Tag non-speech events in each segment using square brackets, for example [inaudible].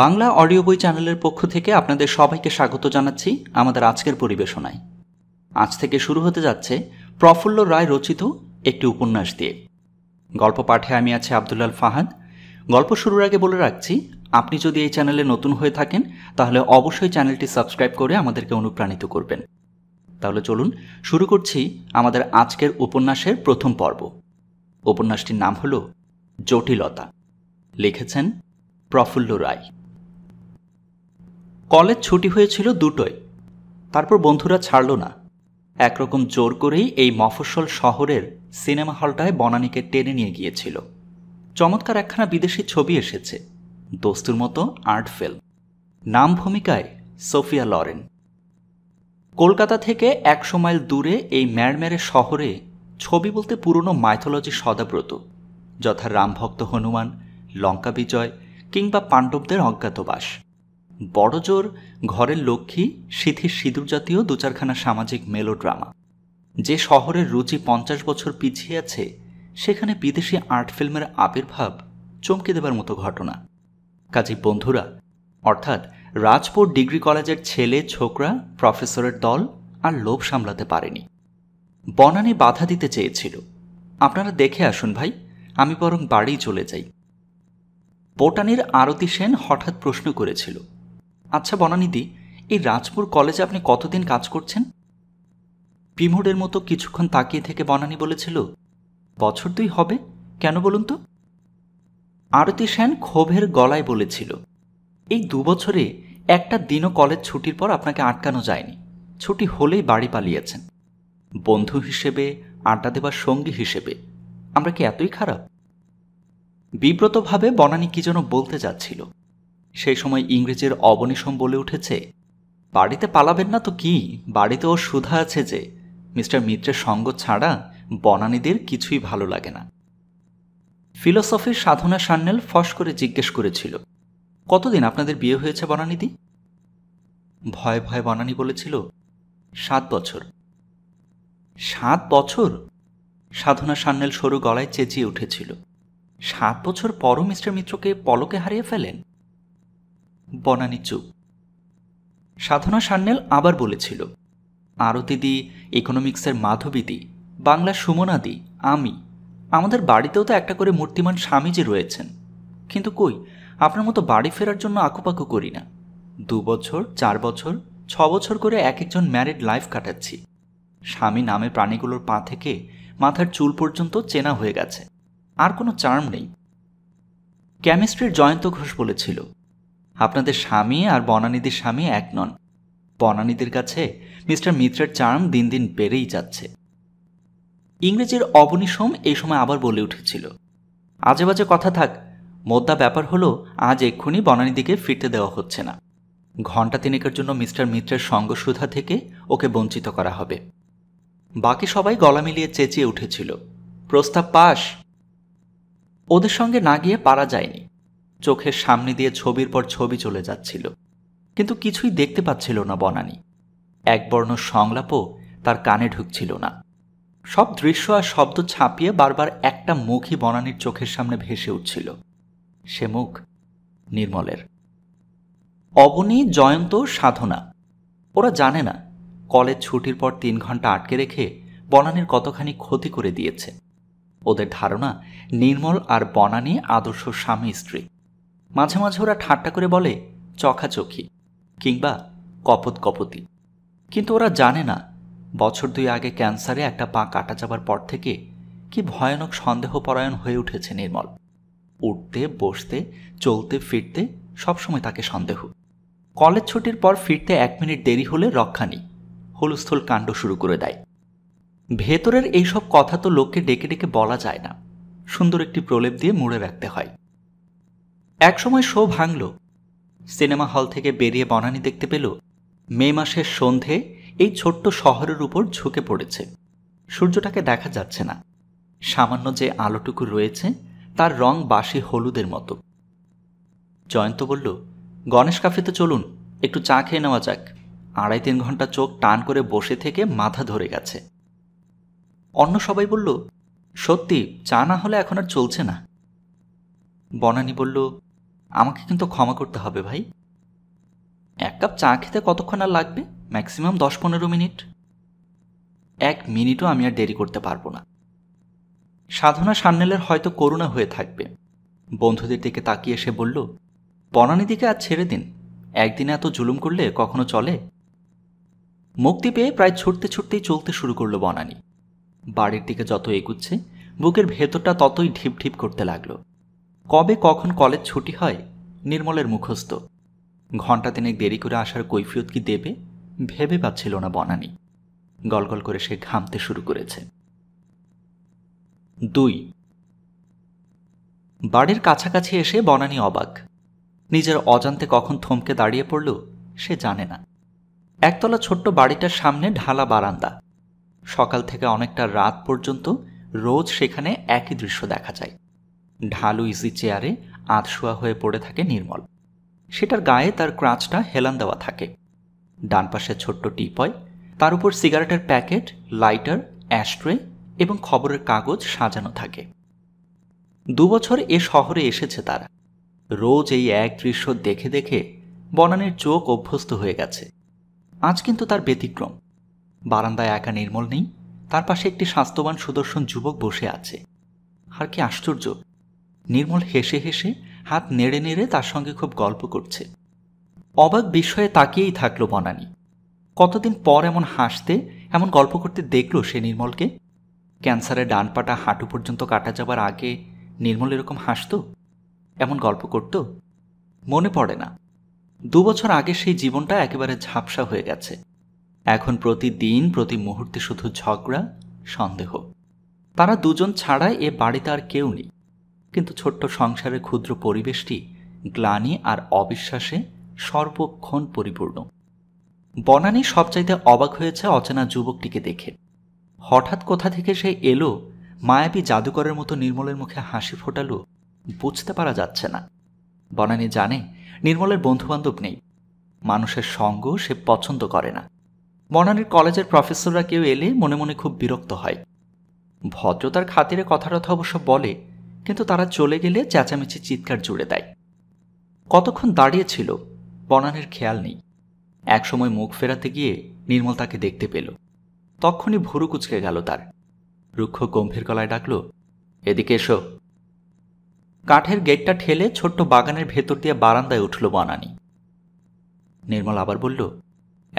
Bangla audio বই চ্যানেলের পক্ষ থেকে আপনাদের সবাইকে স্বাগত জানাচ্ছি আমাদের আজকের পরিবেশনায় আজ থেকে শুরু হতে যাচ্ছে প্রফুল্ল রায় রচিত একটি উপন্যাস দিয়ে গল্প পাঠে আমি আছি আবদুল্লাল ফাহাদ গল্প শুরুর আগে বলে রাখছি আপনি যদি এই চ্যানেলে নতুন হয়ে থাকেন তাহলে অবশ্যই চ্যানেলটি সাবস্ক্রাইব করে আমাদেরকে অনুপ্রাণিত করবেন তাহলে চলুন শুরু করছি আমাদের আজকের উপন্যাসের প্রথম পর্ব উপন্যাসটির নাম হল জটিলতা লিখেছেন প্রফুল্ল রায় কলেজ ছুটি হয়েছিল দুটোয় তারপর বন্ধুরা ছাড়ল না একরকম জোর করেই এই মফস্বল শহরের সিনেমা হলটায় বনানীকে টেনে নিয়ে গিয়েছিল চমৎকার একখানা বিদেশি ছবি এসেছে দোস্তুর মতো আর্ট ফিল্ম নাম ভূমিকায় সোফিয়া লরেন কলকাতা থেকে একশো মাইল দূরে এই ম্যারম্যারে শহরে ছবি বলতে পুরনো মাইথোলজি সদাব্রত যথা রামভক্ত হনুমান লঙ্কা বিজয় কিংবা পাণ্ডবদের অজ্ঞাতবাস বড়জোর ঘরের লক্ষ্মী সিথির সিঁদুর জাতীয় দু চারখানা সামাজিক মেলোড্রামা যে শহরের রুচি পঞ্চাশ বছর পিছিয়ে আছে সেখানে বিদেশি আর্ট ফিল্মের আবির্ভাব চমকে দেবার মতো ঘটনা কাজী বন্ধুরা অর্থাৎ রাজপুর ডিগ্রি কলেজের ছেলে ছোকরা প্রফেসরের দল আর লোভ সামলাতে পারেনি বনানি বাধা দিতে চেয়েছিল আপনারা দেখে আসুন ভাই আমি বরং বাড়ি চলে যাই বোটানির আরতি সেন হঠাৎ প্রশ্ন করেছিল আচ্ছা বনানিদি এই রাজপুর কলেজে আপনি কতদিন কাজ করছেন পিমোডের মতো কিছুক্ষণ তাকিয়ে থেকে বনানি বলেছিল বছর দুই হবে কেন বলুন তো আরতি সেন ক্ষোভের গলায় বলেছিল এই দুবছরে একটা দিনও কলেজ ছুটির পর আপনাকে আটকানো যায়নি ছুটি হলেই বাড়ি পালিয়েছেন বন্ধু হিসেবে আড্ডা দেবার সঙ্গী হিসেবে আমরা কি এতই খারাপ বিব্রতভাবে বনানী কি যেন বলতে যাচ্ছিল সেই সময় ইংরেজের অবনিশম বলে উঠেছে বাড়িতে পালাবেন না তো কি বাড়িতে ও সুধা আছে যে মিস্টার মিত্রের সঙ্গ ছাড়া বনানীদের কিছুই ভালো লাগে না ফিলোসফির সাধনা সান্নেল ফস করে জিজ্ঞেস করেছিল কতদিন আপনাদের বিয়ে হয়েছে বনানীদি ভয় ভয় বনানী বলেছিল সাত বছর সাত বছর সাধনা সান্নেল সরু গলায় চেঁচিয়ে উঠেছিল সাত বছর পরও মিস্টার মিত্রকে পলকে হারিয়ে ফেলেন বনানী চুপ সাধনা সান্যাল আবার বলেছিল আরতিদি ইকোনমিক্সের মাধবীদি বাংলা সুমনাদি আমি আমাদের বাড়িতেও তো একটা করে মূর্তিমান স্বামীজি রয়েছেন কিন্তু কই আপনার মতো বাড়ি ফেরার জন্য আকুপাকু করি না দু বছর চার বছর ছ বছর করে এক একজন ম্যারিড লাইফ কাটাচ্ছি স্বামী নামে প্রাণীগুলোর পা থেকে মাথার চুল পর্যন্ত চেনা হয়ে গেছে আর কোনো চার্ম নেই কেমিস্ট্রির জয়ন্ত ঘোষ বলেছিল আপনাদের স্বামী আর বনানীদের স্বামী এক নন বনানীদের কাছে মিস্টার মিত্রের চার্ম দিন দিন বেড়েই যাচ্ছে ইংরেজির অবনিশম এই সময় আবার বলে উঠেছিল আজে বাজে কথা থাক মোদ্দা ব্যাপার হলো আজ এক্ষুনি বনানীদিকে ফিরতে দেওয়া হচ্ছে না ঘণ্টা তিনেকের জন্য মিস্টার মিত্রের সঙ্গসুধা থেকে ওকে বঞ্চিত করা হবে বাকি সবাই গলা মিলিয়ে চেঁচিয়ে উঠেছিল প্রস্তাব পাশ ওদের সঙ্গে না গিয়ে পারা যায়নি চোখের সামনে দিয়ে ছবির পর ছবি চলে যাচ্ছিল কিন্তু কিছুই দেখতে পাচ্ছিল না বনানি একবর্ণ সংলাপও তার কানে ঢুকছিল না সব দৃশ্য আর শব্দ ছাপিয়ে বারবার একটা মুখই বনানির চোখের সামনে ভেসে উঠছিল সে মুখ নির্মলের অবনী জয়ন্ত সাধনা ওরা জানে না কলেজ ছুটির পর তিন ঘন্টা আটকে রেখে বনানির কতখানি ক্ষতি করে দিয়েছে ওদের ধারণা নির্মল আর বনানি আদর্শ স্বামী স্ত্রী মাঝে মাঝে ওরা ঠাট্টা করে বলে চখাচখি কিংবা কপত কপতি কিন্তু ওরা জানে না বছর দুই আগে ক্যান্সারে একটা পা কাটা যাবার পর থেকে কি ভয়ানক সন্দেহপরায়ণ হয়ে উঠেছে নির্মল উঠতে বসতে চলতে ফিরতে সবসময় তাকে সন্দেহ কলেজ ছুটির পর ফিরতে এক মিনিট দেরি হলে রক্ষা নেই হুলস্থুল কাণ্ড শুরু করে দেয় ভেতরের এইসব কথা তো লোককে ডেকে ডেকে বলা যায় না সুন্দর একটি প্রলেপ দিয়ে মুড়ে রাখতে হয় একসময় শো ভাঙল সিনেমা হল থেকে বেরিয়ে বনানি দেখতে পেল মে মাসের সন্ধে এই ছোট্ট শহরের উপর ঝুঁকে পড়েছে সূর্যটাকে দেখা যাচ্ছে না সামান্য যে আলোটুকু রয়েছে তার রং বাসি হলুদের মতো জয়ন্ত বলল গণেশ কাফেতে চলুন একটু চা খেয়ে নেওয়া যাক আড়াই তিন ঘন্টা চোখ টান করে বসে থেকে মাথা ধরে গেছে অন্য সবাই বলল সত্যি চা না হলে এখন আর চলছে না বনানী বলল আমাকে কিন্তু ক্ষমা করতে হবে ভাই এক কাপ চা খেতে কতক্ষণ আর লাগবে ম্যাক্সিমাম দশ পনেরো মিনিট এক মিনিটও আমি আর দেরি করতে পারবো না সাধনা সান্নেলের হয়তো করুণা হয়ে থাকবে বন্ধুদের দিকে তাকিয়ে এসে বলল বনানি দিকে আর ছেড়ে দিন একদিনে এত জুলুম করলে কখনো চলে মুক্তি পেয়ে প্রায় ছুটতে ছুটতেই চলতে শুরু করলো বনানি বাড়ির দিকে যত এগুচ্ছে বুকের ভেতরটা ততই ঢিপ ঢিপ করতে লাগলো কবে কখন কলেজ ছুটি হয় নির্মলের মুখস্থ ঘন্টা তিনেক দেরি করে আসার কৈফিয়ত কি দেবে ভেবে পাচ্ছিল না বনানি গলগল করে সে ঘামতে শুরু করেছে দুই বাড়ির কাছাকাছি এসে বনানি অবাক নিজের অজান্তে কখন থমকে দাঁড়িয়ে পড়ল সে জানে না একতলা ছোট্ট বাড়িটার সামনে ঢালা বারান্দা সকাল থেকে অনেকটা রাত পর্যন্ত রোজ সেখানে একই দৃশ্য দেখা যায় ঢালু ইজি চেয়ারে আধশোয়া হয়ে পড়ে থাকে নির্মল সেটার গায়ে তার ক্রাঁচটা হেলান দেওয়া থাকে ডান পাশে ছোট্ট টিপয় তার উপর সিগারেটের প্যাকেট লাইটার অ্যাশট্রে এবং খবরের কাগজ সাজানো থাকে দুবছর এ শহরে এসেছে তারা রোজ এই এক দৃশ্য দেখে দেখে বনানের চোখ অভ্যস্ত হয়ে গেছে আজ কিন্তু তার ব্যতিক্রম বারান্দায় একা নির্মল নেই তার পাশে একটি স্বাস্থ্যবান সুদর্শন যুবক বসে আছে আর কি আশ্চর্য নির্মল হেসে হেসে হাত নেড়ে নেড়ে তার সঙ্গে খুব গল্প করছে অবাক বিস্ময়ে তাকিয়েই থাকল বনানি কতদিন পর এমন হাসতে এমন গল্প করতে দেখল সে নির্মলকে ক্যান্সারের ডান পাটা হাঁটু পর্যন্ত কাটা যাবার আগে নির্মল এরকম হাসত এমন গল্প করত মনে পড়ে না দুবছর আগে সেই জীবনটা একেবারে ঝাপসা হয়ে গেছে এখন প্রতিদিন প্রতি মুহূর্তে শুধু ঝগড়া সন্দেহ তারা দুজন ছাড়া এ বাড়িতে আর কেউ নেই কিন্তু ছোট্ট সংসারের ক্ষুদ্র পরিবেশটি গ্লানি আর অবিশ্বাসে সর্বক্ষণ পরিপূর্ণ বনানি সবচাইতে অবাক হয়েছে অচেনা যুবকটিকে দেখে হঠাৎ কোথা থেকে সে এলো মায়াবী জাদুকরের মতো নির্মলের মুখে হাসি ফোটালো বুঝতে পারা যাচ্ছে না বনানি জানে নির্মলের বন্ধুবান্ধব নেই মানুষের সঙ্গ সে পছন্দ করে না বনানীর কলেজের প্রফেসররা কেউ এলে মনে মনে খুব বিরক্ত হয় ভদ্রতার খাতিরে কথাটা অবশ্য বলে কিন্তু তারা চলে গেলে চেঁচামেচি চিৎকার জুড়ে দেয় কতক্ষণ দাঁড়িয়েছিল বনানের খেয়াল নেই একসময় মুখ ফেরাতে গিয়ে নির্মল তাকে দেখতে পেল তখনই ভুরু কুচকে গেল তার রুক্ষ গম্ভীর গলায় ডাকল এদিকে এসো কাঠের গেটটা ঠেলে ছোট্ট বাগানের ভেতর দিয়ে বারান্দায় উঠল বনানি নির্মল আবার বলল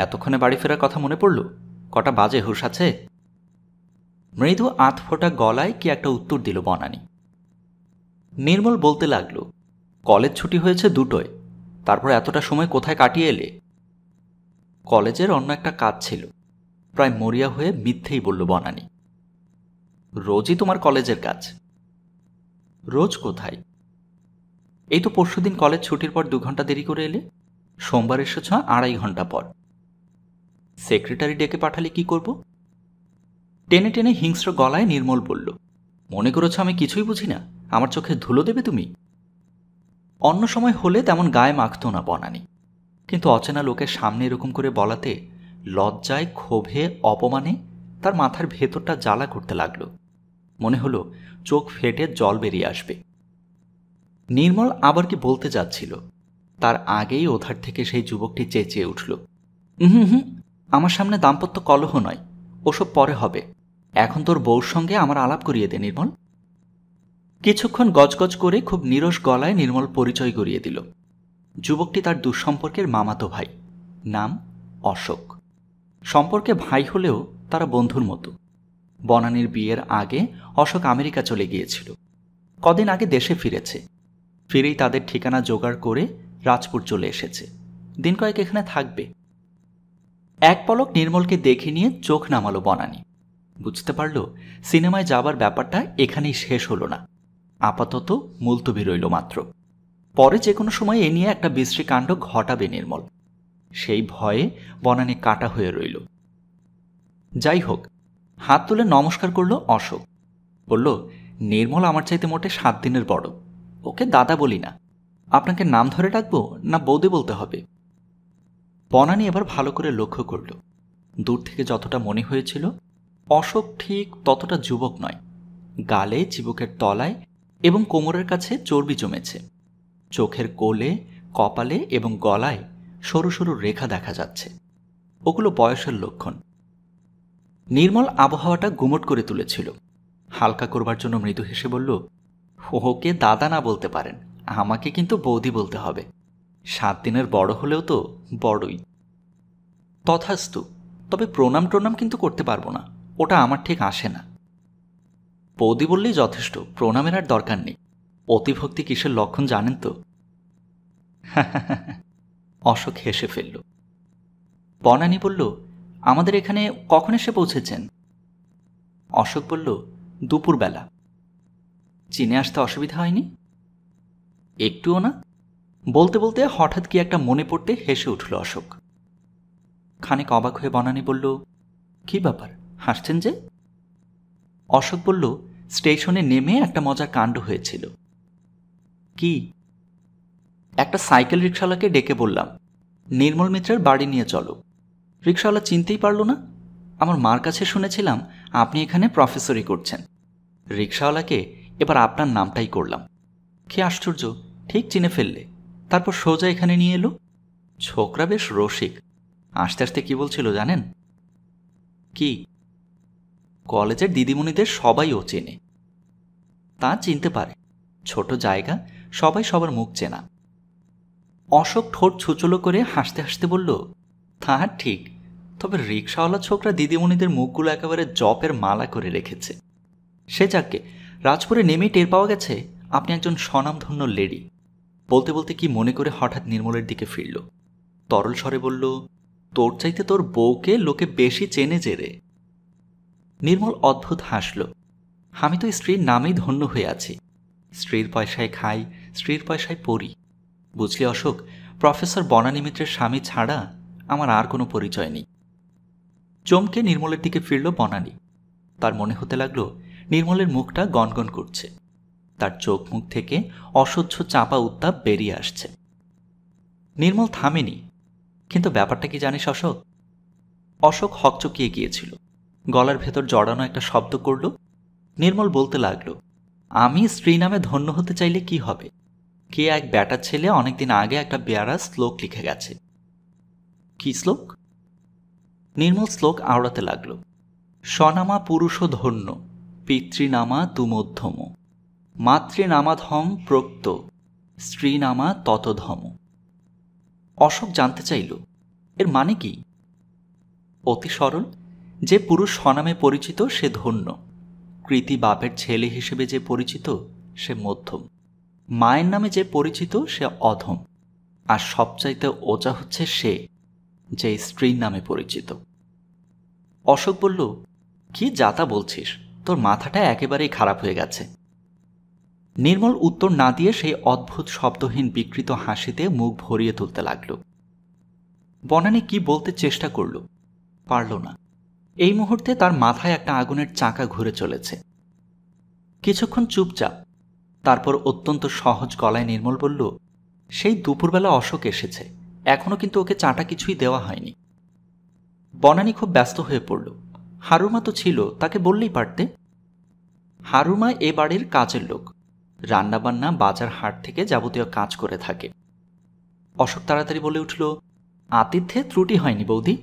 এতক্ষণে বাড়ি ফেরার কথা মনে পড়ল কটা বাজে হুশ আছে মৃদু আধ ফোটা গলায় কি একটা উত্তর দিল বনানি নির্মল বলতে লাগলো কলেজ ছুটি হয়েছে দুটোয় তারপর এতটা সময় কোথায় কাটিয়ে এলে কলেজের অন্য একটা কাজ ছিল প্রায় মরিয়া হয়ে মিথ্যেই বলল বনানি রোজই তোমার কলেজের কাজ রোজ কোথায় এই তো পরশুদিন কলেজ ছুটির পর দু ঘন্টা দেরি করে এলে সোমবার এসেছ আড়াই ঘন্টা পর সেক্রেটারি ডেকে পাঠালে কি করব টেনে টেনে হিংস্র গলায় নির্মল বলল মনে করেছ আমি কিছুই বুঝি না আমার চোখে ধুলো দেবে তুমি অন্য সময় হলে তেমন গায়ে মাখত না বনানি কিন্তু অচেনা লোকের সামনে এরকম করে বলাতে লজ্জায় ক্ষোভে অপমানে তার মাথার ভেতরটা জ্বালা করতে লাগল মনে হলো চোখ ফেটে জল বেরিয়ে আসবে নির্মল আবার কি বলতে যাচ্ছিল তার আগেই ওধার থেকে সেই যুবকটি চেঁচিয়ে উঠল হুম হুম আমার সামনে দাম্পত্য কলহ নয় ওসব পরে হবে এখন তোর বউর সঙ্গে আমার আলাপ করিয়ে দে নির্মল কিছুক্ষণ গজগজ করে খুব নিরস গলায় নির্মল পরিচয় করিয়ে দিল যুবকটি তার দুঃসম্পর্কের মামাতো ভাই নাম অশোক সম্পর্কে ভাই হলেও তারা বন্ধুর মতো বনানীর বিয়ের আগে অশোক আমেরিকা চলে গিয়েছিল কদিন আগে দেশে ফিরেছে ফিরেই তাদের ঠিকানা জোগাড় করে রাজপুর চলে এসেছে দিন কয়েক এখানে থাকবে এক পলক নির্মলকে দেখে নিয়ে চোখ নামালো বনানি বুঝতে পারল সিনেমায় যাবার ব্যাপারটা এখানেই শেষ হলো না আপাতত মুলতবি রইল মাত্র পরে যে কোনো সময় এ নিয়ে একটা বিশ্রী কাণ্ড ঘটাবে নির্মল সেই ভয়ে বনানি কাটা হয়ে রইল যাই হোক হাত তুলে নমস্কার করল অশোক বলল নির্মল আমার চাইতে মোটে সাত দিনের বড় ওকে দাদা বলি না আপনাকে নাম ধরে ডাকবো না বৌদি বলতে হবে বনানি এবার ভালো করে লক্ষ্য করল দূর থেকে যতটা মনে হয়েছিল অশোক ঠিক ততটা যুবক নয় গালে চিবুকের তলায় এবং কোমরের কাছে চর্বি জমেছে চোখের কোলে কপালে এবং গলায় সরু সরু রেখা দেখা যাচ্ছে ওগুলো বয়সের লক্ষণ নির্মল আবহাওয়াটা গুমট করে তুলেছিল হালকা করবার জন্য মৃদু হেসে বলল ওকে দাদা না বলতে পারেন আমাকে কিন্তু বৌদি বলতে হবে সাত দিনের বড় হলেও তো বড়ই তথাস্তু তবে প্রণাম টোনাম কিন্তু করতে পারবো না ওটা আমার ঠিক আসে না বৌদি বললেই যথেষ্ট প্রণামের আর দরকার নেই অতিভক্তি কিসের লক্ষণ জানেন তো [laughs] অশোক হেসে ফেলল বনানি বলল আমাদের এখানে কখন এসে পৌঁছেছেন অশোক বলল দুপুরবেলা চিনে আসতে অসুবিধা হয়নি একটুও না বলতে বলতে হঠাৎ কি একটা মনে পড়তে হেসে উঠল অশোক খানিক অবাক হয়ে বনানি বলল কি ব্যাপার হাসছেন যে অশোক বলল স্টেশনে নেমে একটা মজার কাণ্ড হয়েছিল কি একটা সাইকেল রিক্সাওয়ালাকে ডেকে বললাম নির্মল মিত্রের বাড়ি নিয়ে চলো রিক্সাওয়ালা চিনতেই পারল না আমার মার কাছে শুনেছিলাম আপনি এখানে প্রফেসরি করছেন রিক্সাওয়ালাকে এবার আপনার নামটাই করলাম কি আশ্চর্য ঠিক চিনে ফেললে তারপর সোজা এখানে নিয়ে এলো ছোকরা বেশ রসিক আস্তে আস্তে কি বলছিল জানেন কি কলেজের দিদিমণিদের সবাই ও চেনে তা চিনতে পারে ছোট জায়গা সবাই সবার মুখ চেনা অশোক ঠোঁট ছুচলো করে হাসতে হাসতে বলল তা ঠিক তবে রিক্সাওয়ালা ছোকরা দিদিমণিদের মুখগুলো একেবারে জপের মালা করে রেখেছে সে যাকে রাজপুরে নেমেই টের পাওয়া গেছে আপনি একজন স্বনামধন্য লেডি বলতে বলতে কি মনে করে হঠাৎ নির্মলের দিকে ফিরল তরল স্বরে বলল তোর চাইতে তোর বউকে লোকে বেশি চেনে জেরে নির্মল অদ্ভুত হাসল আমি তো স্ত্রীর নামেই ধন্য হয়ে আছি স্ত্রীর পয়সায় খাই স্ত্রীর পয়সায় পড়ি বুঝলি অশোক প্রফেসর বনানী মিত্রের স্বামী ছাড়া আমার আর কোনো পরিচয় নেই চমকে নির্মলের দিকে ফিরল বনানী তার মনে হতে লাগলো নির্মলের মুখটা গনগন করছে তার চোখ মুখ থেকে অসহ্য চাপা উত্তাপ বেরিয়ে আসছে নির্মল থামেনি কিন্তু ব্যাপারটা কি জানিস অশোক অশোক হকচকিয়ে গিয়েছিল গলার ভেতর জড়ানো একটা শব্দ করল নির্মল বলতে লাগলো আমি স্ত্রী নামে ধন্য হতে চাইলে কি হবে কে এক ব্যাটার ছেলে অনেকদিন আগে একটা বেয়ারা শ্লোক লিখে গেছে কি শ্লোক নির্মল শ্লোক আওড়াতে লাগল স্বনামা পুরুষ ধন্য পিতৃনামা তুমধ্যম মাতৃনামাধম প্রক্ত স্ত্রীনামা ততধম অশোক জানতে চাইল এর মানে কি অতি সরল যে পুরুষ স্বনামে পরিচিত সে ধন্য কৃতি বাপের ছেলে হিসেবে যে পরিচিত সে মধ্যম মায়ের নামে যে পরিচিত সে অধম আর সবচাইতে ওজা হচ্ছে সে যে স্ত্রীর নামে পরিচিত অশোক বলল কি যাতা বলছিস তোর মাথাটা একেবারেই খারাপ হয়ে গেছে নির্মল উত্তর না দিয়ে সেই অদ্ভুত শব্দহীন বিকৃত হাসিতে মুখ ভরিয়ে তুলতে লাগল বনানি কি বলতে চেষ্টা করল পারল না এই মুহূর্তে তার মাথায় একটা আগুনের চাকা ঘুরে চলেছে কিছুক্ষণ চুপচাপ তারপর অত্যন্ত সহজ গলায় নির্মল বলল সেই দুপুরবেলা অশোক এসেছে এখনও কিন্তু ওকে চাটা কিছুই দেওয়া হয়নি বনানি খুব ব্যস্ত হয়ে পড়ল হারুমা তো ছিল তাকে বললেই পারতে হারুমা এ বাড়ির কাজের লোক রান্নাবান্না বাজার হাট থেকে যাবতীয় কাজ করে থাকে অশোক তাড়াতাড়ি বলে উঠল আতিথ্যে ত্রুটি হয়নি বৌদি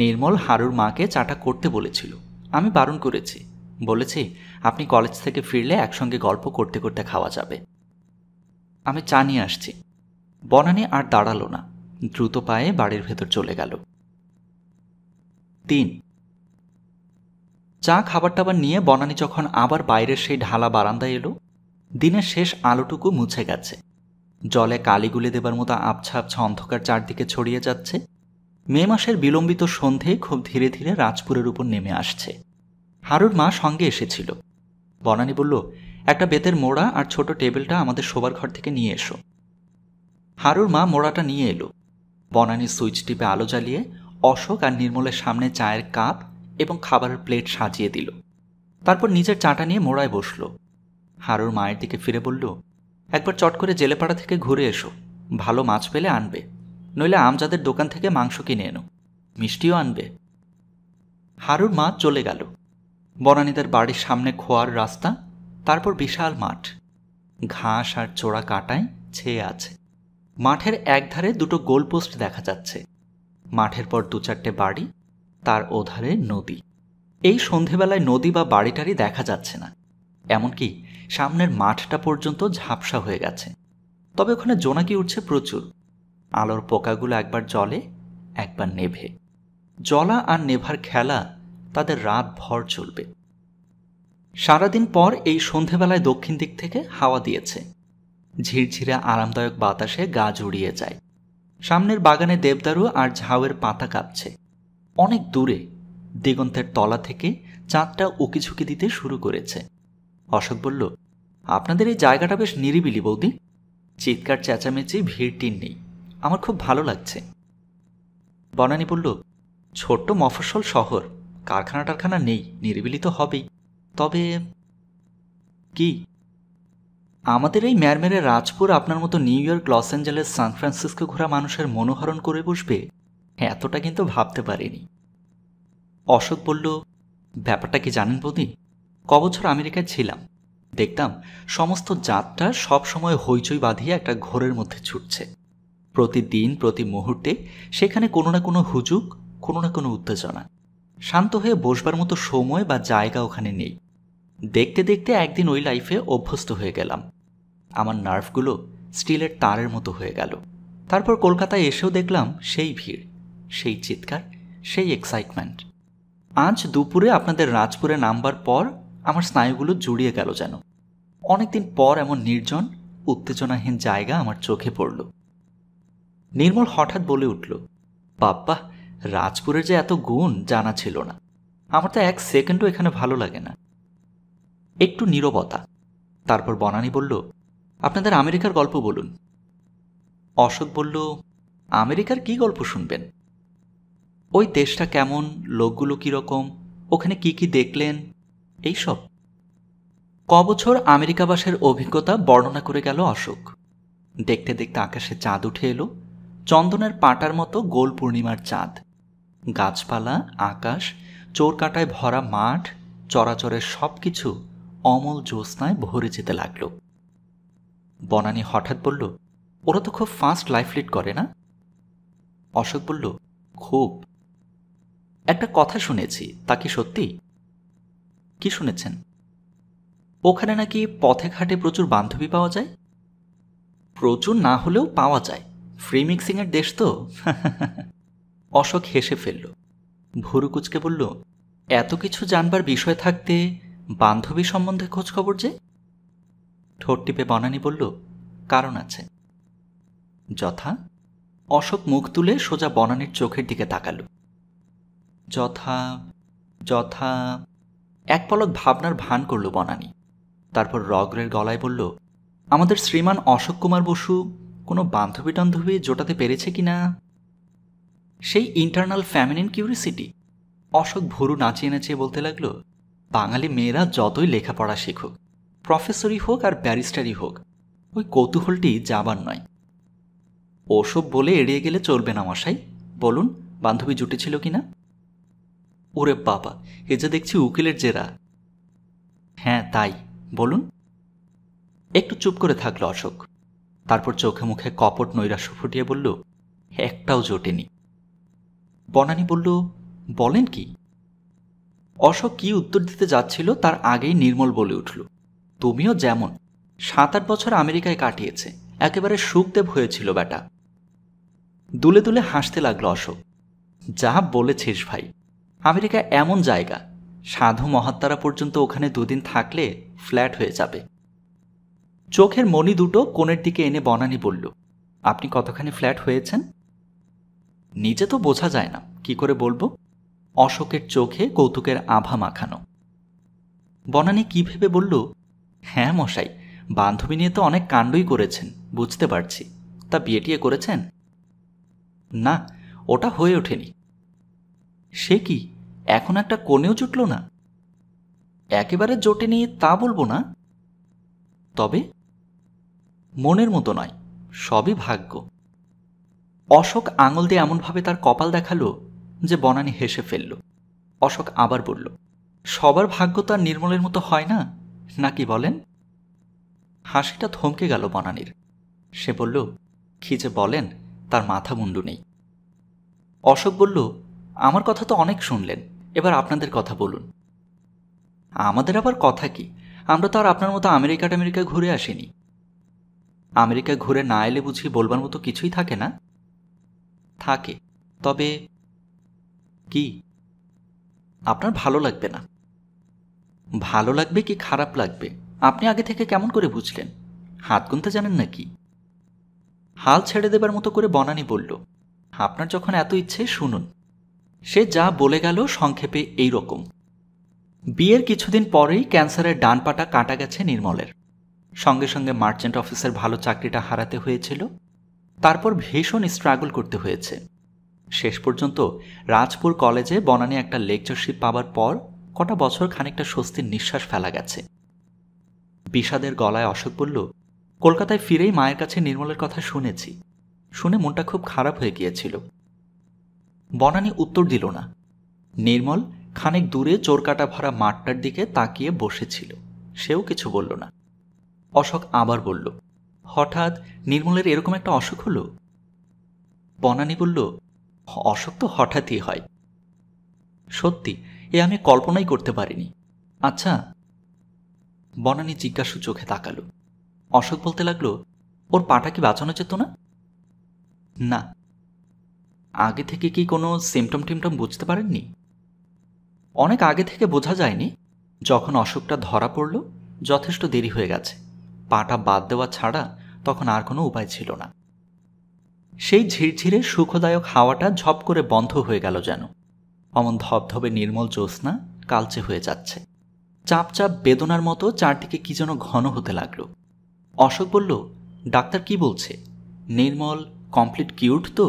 নির্মল হারুর মাকে চাটা করতে বলেছিল আমি বারণ করেছি বলেছি আপনি কলেজ থেকে ফিরলে একসঙ্গে গল্প করতে করতে খাওয়া যাবে আমি চা নিয়ে আসছি বনানি আর দাঁড়ালো না দ্রুত পায়ে বাড়ির ভেতর চলে গেল তিন চা খাবার টাবার নিয়ে বনানি যখন আবার বাইরের সেই ঢালা বারান্দায় এলো দিনের শেষ আলোটুকু মুছে গেছে জলে কালি গুলে দেবার মতো আবছা আবছা অন্ধকার চারদিকে ছড়িয়ে যাচ্ছে মে মাসের বিলম্বিত সন্ধে খুব ধীরে ধীরে রাজপুরের উপর নেমে আসছে হারুর মা সঙ্গে এসেছিল বনানি বলল একটা বেতের মোড়া আর ছোট টেবিলটা আমাদের শোবার ঘর থেকে নিয়ে এসো হারুর মা মোড়াটা নিয়ে এলো বনানি সুইচ টিপে আলো জ্বালিয়ে অশোক আর নির্মলের সামনে চায়ের কাপ এবং খাবারের প্লেট সাজিয়ে দিল তারপর নিজের চাটা নিয়ে মোড়ায় বসলো হারুর মায়ের দিকে ফিরে বলল একবার চট করে জেলেপাড়া থেকে ঘুরে এসো ভালো মাছ পেলে আনবে নইলে আমজাদের দোকান থেকে মাংস কিনে এনো মিষ্টিও আনবে হারুর মা চলে গেল বনানীদের বাড়ির সামনে খোয়ার রাস্তা তারপর বিশাল মাঠ ঘাস আর চোরা কাটায় ছেয়ে আছে মাঠের একধারে দুটো গোলপোস্ট দেখা যাচ্ছে মাঠের পর দু চারটে বাড়ি তার ওধারে নদী এই সন্ধেবেলায় নদী বা বাড়িটারই দেখা যাচ্ছে না এমনকি সামনের মাঠটা পর্যন্ত ঝাপসা হয়ে গেছে তবে ওখানে জোনাকি উঠছে প্রচুর আলোর পোকাগুলো একবার জলে একবার নেভে জলা আর নেভার খেলা তাদের রাত ভর চলবে সারাদিন পর এই সন্ধেবেলায় দক্ষিণ দিক থেকে হাওয়া দিয়েছে ঝিরঝিরে আরামদায়ক বাতাসে গা জড়িয়ে যায় সামনের বাগানে দেবদারু আর ঝাউয়ের পাতা কাঁপছে অনেক দূরে দিগন্তের তলা থেকে চাঁদটা উকিঝুঁকি দিতে শুরু করেছে অশোক বলল আপনাদের এই জায়গাটা বেশ নিরিবিলি বৌদি চিৎকার চেঁচামেচি ভিড় টিন নেই আমার খুব ভালো লাগছে বনানি বলল ছোট্ট মফস্বল শহর কারখানা টারখানা নেই নিরিবিলি তো হবেই তবে কি আমাদের এই ম্যারমেরে রাজপুর আপনার মতো New York Los Angeles San Francisco ঘোরা মানুষের মনোহরণ করে বসবে এতটা কিন্তু ভাবতে পারিনি অশোক বলল ব্যাপারটা কি জানেন বৌদি কবছর আমেরিকায় ছিলাম দেখতাম সমস্ত যাত্রা সবসময় হইচই বাঁধিয়ে একটা ঘোরের মধ্যে ছুটছে প্রতিদিন প্রতি মুহূর্তে সেখানে কোনো না কোনো হুজুক কোনো না কোনো উত্তেজনা শান্ত হয়ে বসবার মতো সময় বা জায়গা ওখানে নেই দেখতে দেখতে একদিন ওই লাইফে অভ্যস্ত হয়ে গেলাম আমার নার্ভগুলো স্টিলের তারের মতো হয়ে গেল তারপর কলকাতায় এসেও দেখলাম সেই ভিড় সেই চিৎকার সেই এক্সাইটমেন্ট আজ দুপুরে আপনাদের রাজপুরে নামবার পর আমার স্নায়ুগুলো জুড়িয়ে গেল যেন অনেকদিন পর এমন নির্জন উত্তেজনাহীন জায়গা আমার চোখে পড়ল নির্মল হঠাৎ বলে উঠল বাপ্পা রাজপুরের যে এত গুণ জানা ছিল না আমার তো এক সেকেন্ডও এখানে ভালো লাগে না একটু নীরবতা তারপর বনানি বলল আপনাদের আমেরিকার গল্প বলুন অশোক বলল আমেরিকার কি গল্প শুনবেন ওই দেশটা কেমন লোকগুলো কীরকম ওখানে কি কি দেখলেন এইসব কবছর আমেরিকাবাসের অভিজ্ঞতা বর্ণনা করে গেল অশোক দেখতে দেখতে আকাশে চাঁদ উঠে এলো চন্দনের পাটার মতো গোল পূর্ণিমার চাঁদ গাছপালা আকাশ চোরকাটায় ভরা মাঠ চরাচরের সব কিছু অমল জ্যোৎস্নায় ভরে যেতে লাগল বনানি হঠাৎ বলল ওরা তো খুব ফাস্ট লাইফ লিড করে না অশোক বলল খুব একটা কথা শুনেছি তা কি সত্যি কি শুনেছেন ওখানে নাকি পথে ঘাটে প্রচুর বান্ধবী পাওয়া যায় প্রচুর না হলেও পাওয়া যায় ফ্রি মিক্সিংয়ের দেশ তো [laughs] অশোক হেসে ফেলল ভুরু কুচকে বলল এত কিছু জানবার বিষয় থাকতে বান্ধবী সম্বন্ধে খোঁজখবর যে ঠোঁট টিপে বনানি বলল কারণ আছে যথা অশোক মুখ তুলে সোজা বনানির চোখের দিকে তাকাল যথা যথা এক পলক ভাবনার ভান করল বনানি তারপর রগ্রের গলায় বলল আমাদের শ্রীমান অশোক কুমার বসু কোনো বান্ধবী টান্ধবী জোটাতে পেরেছে কি না সেই ইন্টারনাল ফ্যামিলিন কিউরিসিটি অশোক ভুরু নাচিয়ে নাচিয়ে বলতে লাগলো বাঙালি মেয়েরা যতই লেখাপড়া শিখুক প্রফেসরই হোক আর ব্যারিস্টারই হোক ওই কৌতূহলটি যাবার নয় ওসব বলে এড়িয়ে গেলে চলবে না মশাই বলুন বান্ধবী জুটেছিল কি না ওরে বাবা এ যে দেখছি উকিলের জেরা হ্যাঁ তাই বলুন একটু চুপ করে থাকলো অশোক তারপর চোখে মুখে কপট নৈরাশ্য ফুটিয়ে বলল একটাও জোটেনি বনানি বলল বলেন কি অশোক কি উত্তর দিতে যাচ্ছিল তার আগেই নির্মল বলে উঠল তুমিও যেমন সাত আট বছর আমেরিকায় কাটিয়েছে একেবারে সুখদেব হয়েছিল বেটা দুলে দুলে হাসতে লাগলো অশোক যা বলেছিস ভাই আমেরিকা এমন জায়গা সাধু মহাত্মারা পর্যন্ত ওখানে দুদিন থাকলে ফ্ল্যাট হয়ে যাবে চোখের মণি দুটো কোণের দিকে এনে বনানি বলল আপনি কতখানি ফ্ল্যাট হয়েছেন নিজে তো বোঝা যায় না কি করে বলবো অশোকের চোখে কৌতুকের আভা মাখানো বনানি কি ভেবে বলল হ্যাঁ মশাই বান্ধবী নিয়ে তো অনেক কাণ্ডই করেছেন বুঝতে পারছি তা বিয়ে টিয়ে করেছেন না ওটা হয়ে ওঠেনি সে কি এখন একটা কোণেও জুটল না একেবারে জোটে নিয়ে তা বলবো না তবে মনের মতো নয় সবই ভাগ্য অশোক আঙুল দিয়ে এমনভাবে তার কপাল দেখালো যে বনানি হেসে ফেলল অশোক আবার বলল সবার ভাগ্য তার নির্মলের মতো হয় না নাকি বলেন হাসিটা থমকে গেল বনানির সে বলল কি যে বলেন তার মাথা মুন্ডু নেই অশোক বলল আমার কথা তো অনেক শুনলেন এবার আপনাদের কথা বলুন আমাদের আবার কথা কি আমরা তো আর আপনার মতো আমেরিকা টামেরিকা ঘুরে আসিনি আমেরিকা ঘুরে না এলে বুঝি বলবার মতো কিছুই থাকে না থাকে তবে কি আপনার ভালো লাগবে না ভালো লাগবে কি খারাপ লাগবে আপনি আগে থেকে কেমন করে বুঝলেন হাত গুনতে জানেন নাকি হাল ছেড়ে দেবার মতো করে বনানি বলল আপনার যখন এত ইচ্ছে শুনুন সে যা বলে গেল সংক্ষেপে এই রকম বিয়ের কিছুদিন পরেই ক্যান্সারের ডান পাটা কাটা গেছে নির্মলের সঙ্গে সঙ্গে মার্চেন্ট অফিসের ভালো চাকরিটা হারাতে হয়েছিল তারপর ভীষণ স্ট্রাগল করতে হয়েছে শেষ পর্যন্ত রাজপুর কলেজে বনানী একটা লেকচারশিপ পাবার পর কটা বছর খানিকটা স্বস্তির নিঃশ্বাস ফেলা গেছে বিষাদের গলায় অসুখ বলল কলকাতায় ফিরেই মায়ের কাছে নির্মলের কথা শুনেছি শুনে মনটা খুব খারাপ হয়ে গিয়েছিল বনানি উত্তর দিল না নির্মল খানিক দূরে চোরকাটা ভরা মাঠটার দিকে তাকিয়ে বসেছিল সেও কিছু বলল না অশোক আবার বলল হঠাৎ নির্মলের এরকম একটা অসুখ হলো বনানি বলল অসুখ তো হঠাৎই হয় সত্যি এ আমি কল্পনাই করতে পারিনি আচ্ছা বনানি জিজ্ঞাসু চোখে তাকালো অশোক বলতে লাগলো ওর পাটা কি বাঁচানো যেত না না আগে থেকে কি কোনো সিমটম টিমটম বুঝতে পারেননি অনেক আগে থেকে বোঝা যায়নি যখন অসুখটা ধরা পড়ল যথেষ্ট দেরি হয়ে গেছে পাটা বাদ দেওয়া ছাড়া তখন আর কোনো উপায় ছিল না সেই ঝিরঝিরে সুখদায়ক হাওয়াটা ঝপ করে বন্ধ হয়ে গেল যেন অমন ধবধবে নির্মল জ্যোৎস্না কালচে হয়ে যাচ্ছে চাপ চাপ বেদনার মতো চারদিকে কি যেন ঘন হতে লাগল অশোক বলল ডাক্তার কি বলছে নির্মল কমপ্লিট কিউট তো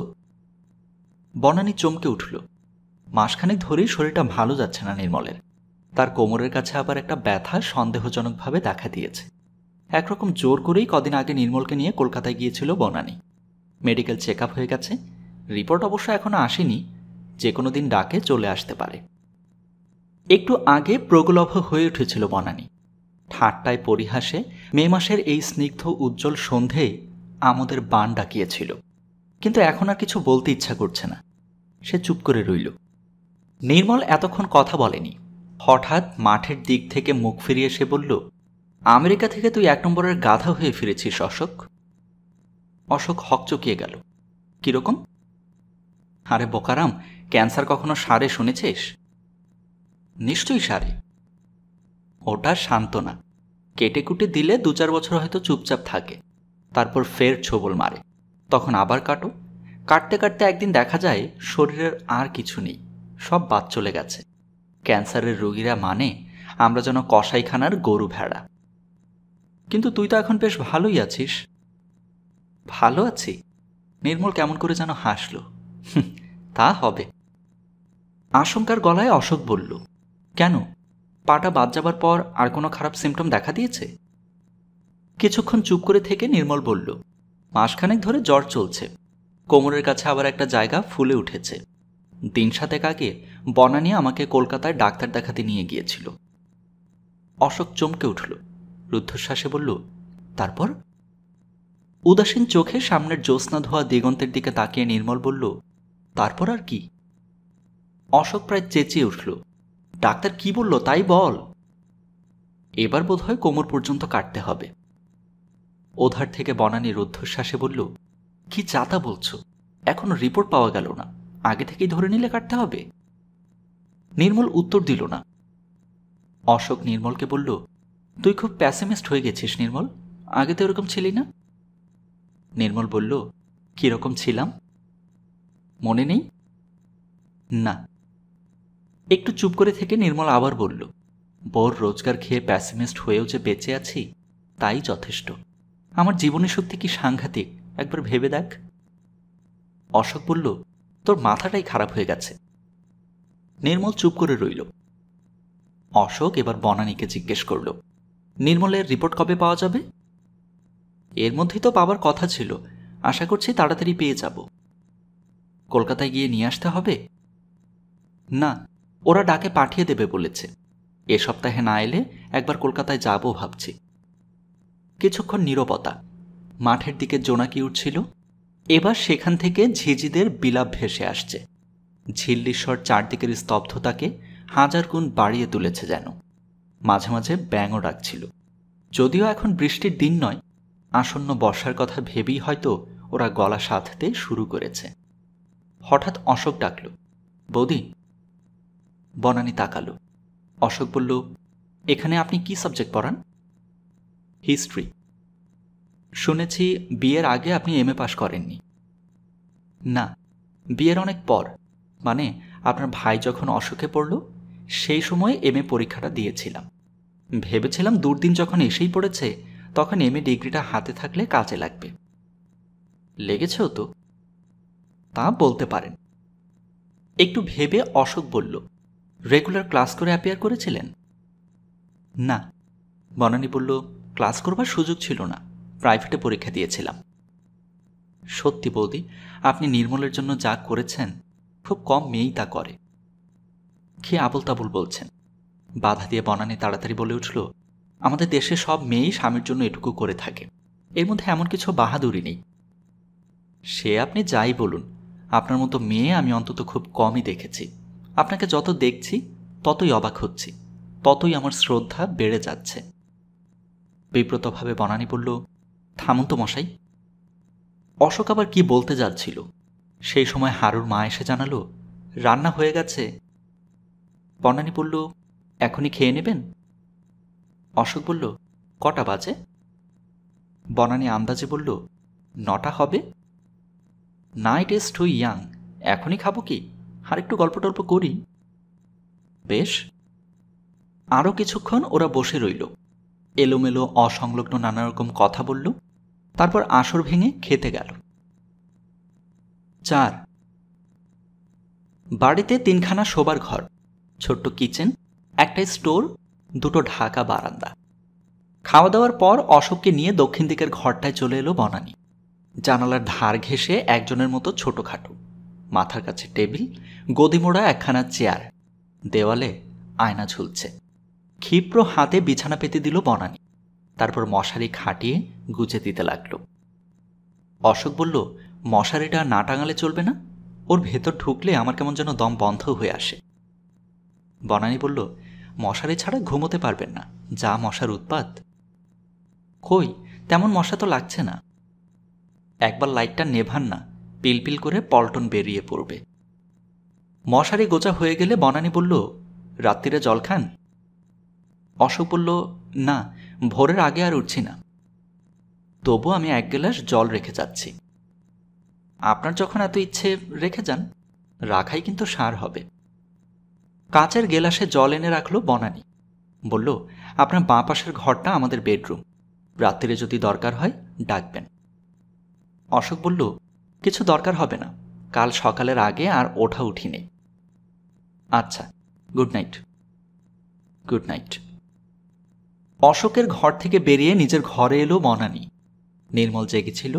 বনানী চমকে উঠল মাসখানেক ধরেই শরীরটা ভালো যাচ্ছে না নির্মলের তার কোমরের কাছে আবার একটা ব্যথা সন্দেহজনকভাবে দেখা দিয়েছে একরকম জোর করেই কদিন আগে নির্মলকে নিয়ে কলকাতায় গিয়েছিল বনানি মেডিকেল চেক হয়ে গেছে রিপোর্ট অবশ্য এখনও আসেনি যে কোনো দিন ডাকে চলে আসতে পারে একটু আগে প্রগলভ হয়ে উঠেছিল বনানি ঠাট্টায় পরিহাসে মে মাসের এই স্নিগ্ধ উজ্জ্বল সন্ধে আমাদের বান ডাকিয়েছিল কিন্তু এখন আর কিছু বলতে ইচ্ছা করছে না সে চুপ করে রইল নির্মল এতক্ষণ কথা বলেনি হঠাৎ মাঠের দিক থেকে মুখ ফিরিয়ে সে বলল আমেরিকা থেকে তুই এক নম্বরের গাধা হয়ে ফিরেছিস অশোক অশোক চকিয়ে গেল কিরকম আরে বোকারাম ক্যান্সার কখনো সারে শুনেছিস নিশ্চয়ই সারে ওটা সান্ত্বনা কেটে কুটে দিলে দু চার বছর হয়তো চুপচাপ থাকে তারপর ফের ছোবল মারে তখন আবার কাটো কাটতে কাটতে একদিন দেখা যায় শরীরের আর কিছু নেই সব বাদ চলে গেছে ক্যান্সারের রোগীরা মানে আমরা যেন কষাইখানার গরু ভেড়া কিন্তু তুই তো এখন বেশ ভালোই আছিস ভালো আছি নির্মল কেমন করে যেন হাসল তা হবে আশঙ্কার গলায় অশোক বলল কেন পাটা বাদ যাবার পর আর কোনো খারাপ সিমটম দেখা দিয়েছে কিছুক্ষণ চুপ করে থেকে নির্মল বলল মাসখানেক ধরে জ্বর চলছে কোমরের কাছে আবার একটা জায়গা ফুলে উঠেছে দিন সাতেক আগে বনানি আমাকে কলকাতায় ডাক্তার দেখাতে নিয়ে গিয়েছিল অশোক চমকে উঠল রুদ্ধশ্বাসে বলল তারপর উদাসীন চোখে সামনের জ্যোৎস্না ধোয়া দিগন্তের দিকে তাকিয়ে নির্মল বলল তারপর আর কি অশোক প্রায় চেঁচিয়ে উঠল ডাক্তার কি বলল তাই বল এবার বোধহয় কোমর পর্যন্ত কাটতে হবে ওধার থেকে বনানি রুদ্ধশ্বাসে বলল কি চাতা তা বলছো এখন রিপোর্ট পাওয়া গেল না আগে থেকেই ধরে নিলে কাটতে হবে নির্মল উত্তর দিল না অশোক নির্মলকে বলল তুই খুব প্যাসেমিস্ট হয়ে গেছিস নির্মল আগে তো ওরকম ছিলি না নির্মল বলল কীরকম ছিলাম মনে নেই না একটু চুপ করে থেকে নির্মল আবার বলল বর রোজগার খেয়ে প্যাসিমিস্ট হয়েও যে বেঁচে আছি তাই যথেষ্ট আমার জীবনের সত্যি কি সাংঘাতিক একবার ভেবে দেখ অশোক বলল তোর মাথাটাই খারাপ হয়ে গেছে নির্মল চুপ করে রইল অশোক এবার বনানীকে জিজ্ঞেস করল নির্মলের রিপোর্ট কবে পাওয়া যাবে এর মধ্যেই তো পাবার কথা ছিল আশা করছি তাড়াতাড়ি পেয়ে যাব কলকাতায় গিয়ে নিয়ে আসতে হবে না ওরা ডাকে পাঠিয়ে দেবে বলেছে এ সপ্তাহে না এলে একবার কলকাতায় যাব ভাবছি কিছুক্ষণ নিরবতা মাঠের দিকে জোনাকি উঠছিল এবার সেখান থেকে ঝিঝিদের বিলাপ ভেসে আসছে ঝিল্লিশ্বর চারদিকের স্তব্ধতাকে হাজার গুণ বাড়িয়ে তুলেছে যেন মাঝে মাঝে ব্যাঙও ডাকছিল যদিও এখন বৃষ্টির দিন নয় আসন্ন বর্ষার কথা ভেবেই হয়তো ওরা গলা সাধতে শুরু করেছে হঠাৎ অশোক ডাকল বৌদি বনানি তাকালো অশোক বলল এখানে আপনি কি সাবজেক্ট পড়ান হিস্ট্রি শুনেছি বিয়ের আগে আপনি এম এ পাশ করেননি না বিয়ের অনেক পর মানে আপনার ভাই যখন অসুখে পড়ল সেই সময় এম এ পরীক্ষাটা দিয়েছিলাম ভেবেছিলাম দুর্দিন যখন এসেই পড়েছে তখন এম এ ডিগ্রিটা হাতে থাকলে কাজে লাগবে লেগেছেও তো তা বলতে পারেন একটু ভেবে অশোক বলল রেগুলার ক্লাস করে অ্যাপিয়ার করেছিলেন না বনানী বলল ক্লাস করবার সুযোগ ছিল না প্রাইভেটে পরীক্ষা দিয়েছিলাম সত্যি বৌদি আপনি নির্মলের জন্য যা করেছেন খুব কম মেয়েই তা করে কি আবল তাবুল বলছেন বাধা দিয়ে বনানি তাড়াতাড়ি বলে উঠল আমাদের দেশে সব মেয়েই স্বামীর জন্য এটুকু করে থাকে এর মধ্যে এমন কিছু বাহাদুরি নেই সে আপনি যাই বলুন আপনার মতো মেয়ে আমি অন্তত খুব কমই দেখেছি আপনাকে যত দেখছি ততই অবাক হচ্ছি ততই আমার শ্রদ্ধা বেড়ে যাচ্ছে বিব্রতভাবে বনানি বলল থামুন তো মশাই অশোক আবার কি বলতে যাচ্ছিল সেই সময় হারুর মা এসে জানালো রান্না হয়ে গেছে বর্ণালী বলল এখনই খেয়ে নেবেন অশোক বলল কটা বাজে বনানি আন্দাজে বলল নটা হবে নাইট ইজ টু ইয়াং এখনই খাবো কি আর একটু গল্প টল্প করি বেশ আরও কিছুক্ষণ ওরা বসে রইল এলোমেলো অসংলগ্ন নানা রকম কথা বলল তারপর আসর ভেঙে খেতে গেল চার বাড়িতে তিনখানা শোবার ঘর ছোট্ট কিচেন একটাই স্টোর দুটো ঢাকা বারান্দা খাওয়া দাওয়ার পর অশোককে নিয়ে দক্ষিণ দিকের ঘরটায় চলে এলো বনানি জানালার ধার ঘেসে একজনের মতো ছোটোখাটো মাথার কাছে টেবিল গদিমোড়া একখানা চেয়ার দেওয়ালে আয়না ঝুলছে ক্ষিপ্র হাতে বিছানা পেতে দিল বনানি তারপর মশারি খাটিয়ে গুজে দিতে লাগল অশোক বলল মশারিটা না টাঙালে চলবে না ওর ভেতর ঢুকলে আমার কেমন যেন দম বন্ধ হয়ে আসে বনানি বলল মশারি ছাড়া ঘুমোতে পারবেন না যা মশার উৎপাত কই তেমন মশা তো লাগছে না একবার লাইটটা নেভান না পিলপিল করে পল্টন বেরিয়ে পড়বে মশারি গোজা হয়ে গেলে বনানি বলল রাত্রিরে জল খান অশোক বলল না ভোরের আগে আর উঠছি না তবু আমি এক গ্লাস জল রেখে যাচ্ছি আপনার যখন এত ইচ্ছে রেখে যান রাখাই কিন্তু সার হবে কাঁচের গেলাসে জল এনে রাখলো বনানি বলল আপনার বাঁ পাশের ঘরটা আমাদের বেডরুম রাত্রিরে যদি দরকার হয় ডাকবেন অশোক বলল কিছু দরকার হবে না কাল সকালের আগে আর ওঠা উঠি নেই আচ্ছা গুড নাইট গুড নাইট অশোকের ঘর থেকে বেরিয়ে নিজের ঘরে এলো মনানি নির্মল জেগেছিল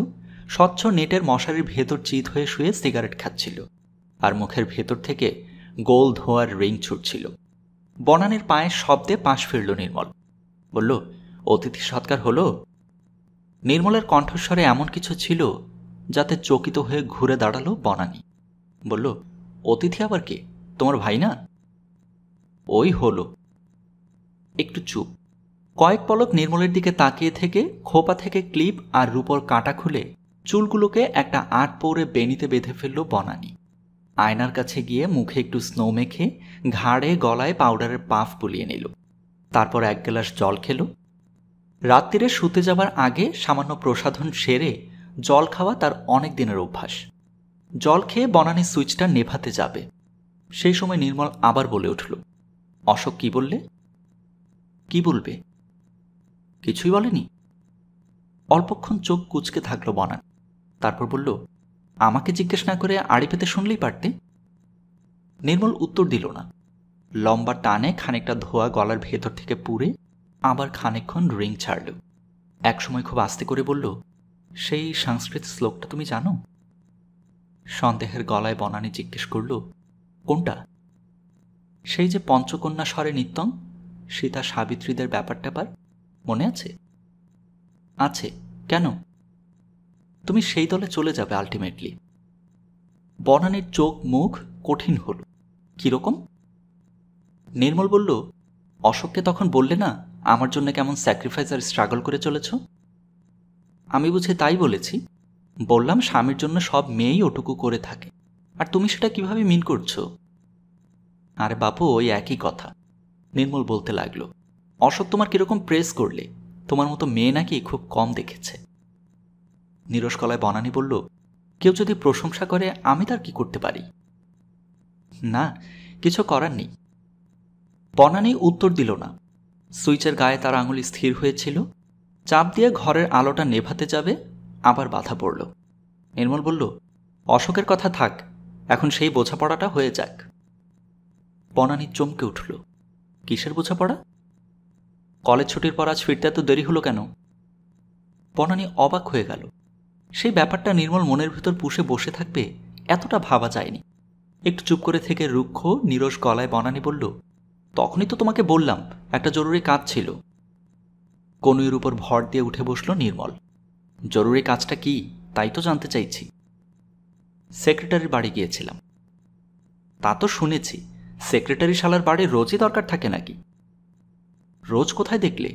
স্বচ্ছ নেটের মশারির ভেতর চিত হয়ে শুয়ে সিগারেট খাচ্ছিল আর মুখের ভেতর থেকে গোল ধোয়ার রিং ছুটছিল বনানের পায়ের শব্দে পাশ ফিরল নির্মল বলল অতিথি সৎকার হলো নির্মলের কণ্ঠস্বরে এমন কিছু ছিল যাতে চকিত হয়ে ঘুরে দাঁড়ালো বনানি বলল অতিথি আবার কে তোমার ভাই না ওই হলো একটু চুপ কয়েক পলক নির্মলের দিকে তাকিয়ে থেকে খোপা থেকে ক্লিপ আর রূপর কাঁটা খুলে চুলগুলোকে একটা আট পৌরে বেনিতে বেঁধে ফেলল বনানি আয়নার কাছে গিয়ে মুখে একটু স্নো মেখে ঘাড়ে গলায় পাউডারের পাফ বুলিয়ে নিল তারপর এক গ্লাস জল খেল রাত্রিরে শুতে যাবার আগে সামান্য প্রসাধন সেরে জল খাওয়া তার অনেক দিনের অভ্যাস জল খেয়ে বনানি সুইচটা নেভাতে যাবে সেই সময় নির্মল আবার বলে উঠল অশোক কি বললে কি বলবে কিছুই বলেনি অল্পক্ষণ চোখ কুচকে থাকল বনান তারপর বলল আমাকে জিজ্ঞেস না করে আড়ি পেতে শুনলেই পারতে নির্মল উত্তর দিল না লম্বা টানে খানিকটা ধোয়া গলার ভেতর থেকে পুড়ে আবার খানিকক্ষণ রিং ছাড়ল একসময় খুব আস্তে করে বলল সেই সংস্কৃত শ্লোকটা তুমি জানো সন্দেহের গলায় বনানি জিজ্ঞেস করল কোনটা সেই যে পঞ্চকন্যা স্বরে নিত্যং সীতা সাবিত্রীদের ব্যাপারটা পার মনে আছে আছে কেন তুমি সেই দলে চলে যাবে আলটিমেটলি বনানির চোখ মুখ কঠিন হল কীরকম নির্মল বলল অশোককে তখন বললে না আমার জন্য কেমন স্যাক্রিফাইস আর স্ট্রাগল করে চলেছ আমি বুঝে তাই বলেছি বললাম স্বামীর জন্য সব মেয়েই ওটুকু করে থাকে আর তুমি সেটা কিভাবে মিন করছো আরে বাপু ওই একই কথা নির্মল বলতে লাগলো অশোক তোমার কীরকম প্রেস করলে তোমার মতো মেয়ে নাকি খুব কম দেখেছে নিরসকলায় বনানি বলল কেউ যদি প্রশংসা করে আমি তার কি করতে পারি না কিছু করার নেই বনানি উত্তর দিল না সুইচের গায়ে তার আঙুল স্থির হয়েছিল চাপ দিয়ে ঘরের আলোটা নেভাতে যাবে আবার বাধা পড়ল নির্মল বলল অশোকের কথা থাক এখন সেই বোঝাপড়াটা হয়ে যাক বনানি চমকে উঠল কিসের বোঝাপড়া কলেজ ছুটির পর আজ ফিরতে এত দেরি হলো কেন বনানি অবাক হয়ে গেল সেই ব্যাপারটা নির্মল মনের ভিতর পুষে বসে থাকবে এতটা ভাবা যায়নি একটু চুপ করে থেকে রুক্ষ নিরস গলায় বনানি বলল তখনই তো তোমাকে বললাম একটা জরুরি কাজ ছিল কনুইয়ের উপর ভর দিয়ে উঠে বসল নির্মল জরুরি কাজটা কি তাই তো জানতে চাইছি সেক্রেটারির বাড়ি গিয়েছিলাম তা তো শুনেছি সেক্রেটারি শালার বাড়ি রোজই দরকার থাকে নাকি রোজ কোথায় দেখলে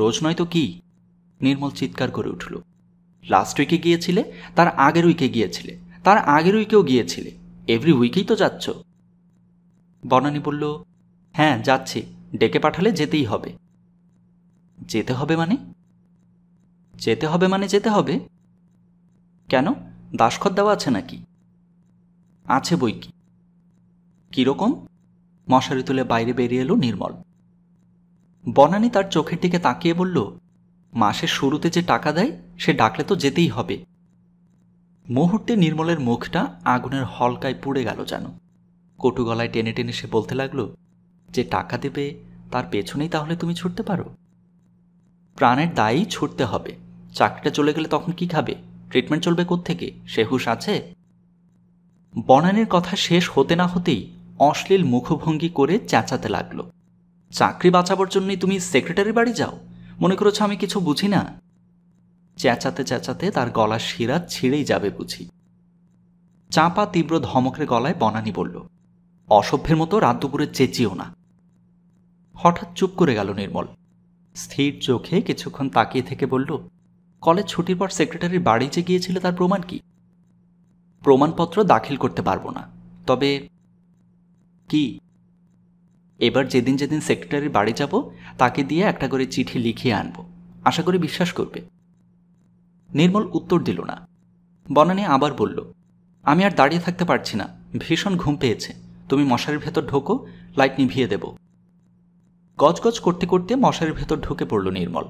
রোজ নয় তো কি নির্মল চিৎকার করে উঠল লাস্ট উইকে গিয়েছিলে তার আগের উইকে গিয়েছিলে তার আগের উইকেও গিয়েছিলে এভরি উইকেই তো যাচ্ছ বনানি বলল হ্যাঁ যাচ্ছি ডেকে পাঠালে যেতেই হবে যেতে হবে মানে যেতে হবে মানে যেতে হবে কেন দাসখত দেওয়া আছে নাকি আছে বই কি কীরকম মশারি তুলে বাইরে বেরিয়ে এলো নির্মল বনানি তার চোখের দিকে তাকিয়ে বলল মাসের শুরুতে যে টাকা দেয় সে ডাকলে তো যেতেই হবে মুহূর্তে নির্মলের মুখটা আগুনের হলকায় পুড়ে গেল যেন কটু গলায় টেনে টেনে সে বলতে লাগলো যে টাকা দেবে তার পেছনেই তাহলে তুমি ছুটতে পারো প্রাণের দায়ী ছুটতে হবে চাকরিটা চলে গেলে তখন কি খাবে ট্রিটমেন্ট চলবে কোথেকে সে হুশ আছে বনানির কথা শেষ হতে না হতেই অশ্লীল মুখভঙ্গি করে চেঁচাতে লাগলো চাকরি বাঁচাবার জন্যই তুমি সেক্রেটারি বাড়ি যাও মনে করেছ আমি কিছু বুঝি না চেঁচাতে চেঁচাতে তার গলা শিরা ছিঁড়েই যাবে বুঝি চাপা তীব্র ধমকের গলায় বনানি বলল অসভ্যের মতো রাত দুপুরে চেঁচিও না হঠাৎ চুপ করে গেল নির্মল স্থির চোখে কিছুক্ষণ তাকিয়ে থেকে বলল কলেজ ছুটির পর সেক্রেটারির বাড়ি যে গিয়েছিল তার প্রমাণ কি প্রমাণপত্র দাখিল করতে পারবো না তবে কি এবার যেদিন যেদিন সেক্রেটারির বাড়ি যাব তাকে দিয়ে একটা করে চিঠি লিখিয়ে আনব আশা করি বিশ্বাস করবে নির্মল উত্তর দিল না বনানী আবার বলল আমি আর দাঁড়িয়ে থাকতে পারছি না ভীষণ ঘুম পেয়েছে তুমি মশারির ভেতর ঢোকো লাইট নিভিয়ে দেব গজগজ করতে করতে মশারির ভেতর ঢুকে পড়ল নির্মল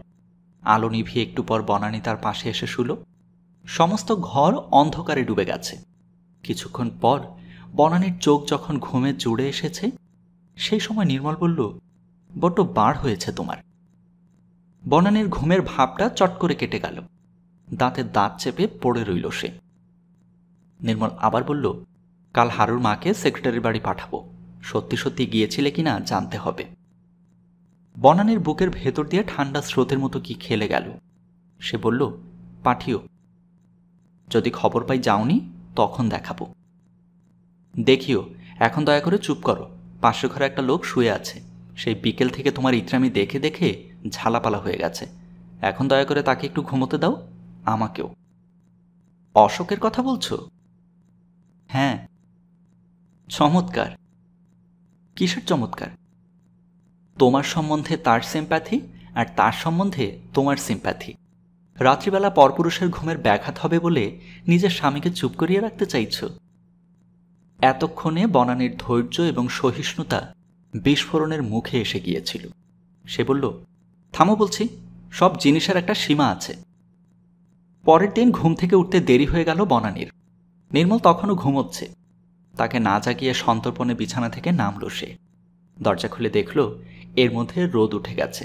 আলো নিভিয়ে একটু পর বনানী তার পাশে এসে শুল সমস্ত ঘর অন্ধকারে ডুবে গেছে কিছুক্ষণ পর বনানীর চোখ যখন ঘুমে জুড়ে এসেছে সেই সময় নির্মল বলল বড্ড বাড় হয়েছে তোমার বনানের ঘুমের ভাবটা চট করে কেটে গেল দাঁতে দাঁত চেপে পড়ে রইল সে নির্মল আবার বলল কাল হারুর মাকে সেক্রেটারির বাড়ি পাঠাবো সত্যি সত্যি গিয়েছিলে কিনা জানতে হবে বনানের বুকের ভেতর দিয়ে ঠান্ডা স্রোতের মতো কি খেলে গেল সে বলল পাঠিও যদি খবর পাই যাওনি তখন দেখাবো দেখিও এখন দয়া করে চুপ করো পাশে ঘরে একটা লোক শুয়ে আছে সেই বিকেল থেকে তোমার ইতরামি দেখে দেখে ঝালাপালা হয়ে গেছে এখন দয়া করে তাকে একটু ঘুমোতে দাও আমাকেও অশোকের কথা বলছো হ্যাঁ চমৎকার কিসের চমৎকার তোমার সম্বন্ধে তার সিম্প্যাথি আর তার সম্বন্ধে তোমার সিম্প্যাথি রাত্রিবেলা পরপুরুষের ঘুমের ব্যাঘাত হবে বলে নিজের স্বামীকে চুপ করিয়ে রাখতে চাইছো এতক্ষণে বনানীর ধৈর্য এবং সহিষ্ণুতা বিস্ফোরণের মুখে এসে গিয়েছিল সে বলল থামো বলছি সব জিনিসের একটা সীমা আছে পরের দিন ঘুম থেকে উঠতে দেরি হয়ে গেল বনানীর নির্মল তখনও ঘুমোচ্ছে তাকে না জাগিয়ে সন্তর্পণে বিছানা থেকে নামল সে দরজা খুলে দেখল এর মধ্যে রোদ উঠে গেছে